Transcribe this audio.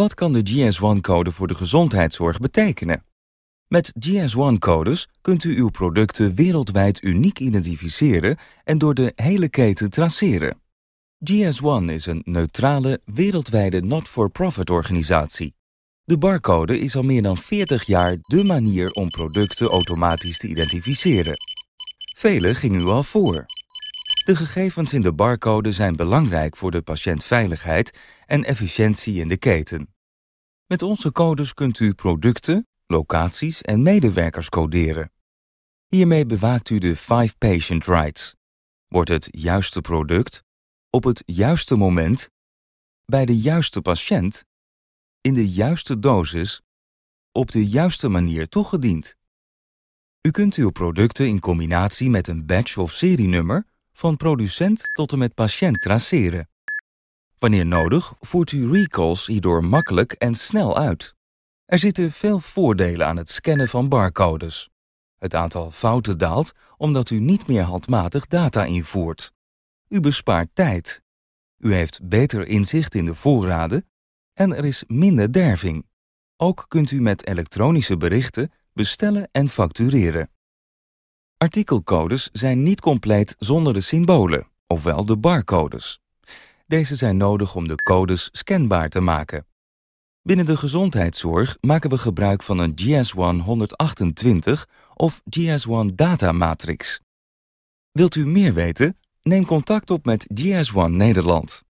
Wat kan de GS1-code voor de gezondheidszorg betekenen? Met GS1-codes kunt u uw producten wereldwijd uniek identificeren en door de hele keten traceren. GS1 is een neutrale, wereldwijde not-for-profit organisatie. De barcode is al meer dan 40 jaar dé manier om producten automatisch te identificeren. Velen gingen u al voor. De gegevens in de barcode zijn belangrijk voor de patiëntveiligheid en efficiëntie in de keten. Met onze codes kunt u producten, locaties en medewerkers coderen. Hiermee bewaakt u de 5 patient rights. Wordt het juiste product, op het juiste moment, bij de juiste patiënt, in de juiste dosis, op de juiste manier toegediend. U kunt uw producten in combinatie met een batch of serienummer van producent tot en met patiënt traceren. Wanneer nodig voert u recalls hierdoor makkelijk en snel uit. Er zitten veel voordelen aan het scannen van barcodes. Het aantal fouten daalt omdat u niet meer handmatig data invoert. U bespaart tijd. U heeft beter inzicht in de voorraden en er is minder derving. Ook kunt u met elektronische berichten bestellen en factureren. Artikelcodes zijn niet compleet zonder de symbolen, ofwel de barcodes. Deze zijn nodig om de codes scanbaar te maken. Binnen de gezondheidszorg maken we gebruik van een GS1 128 of GS1 Data Matrix. Wilt u meer weten? Neem contact op met GS1 Nederland.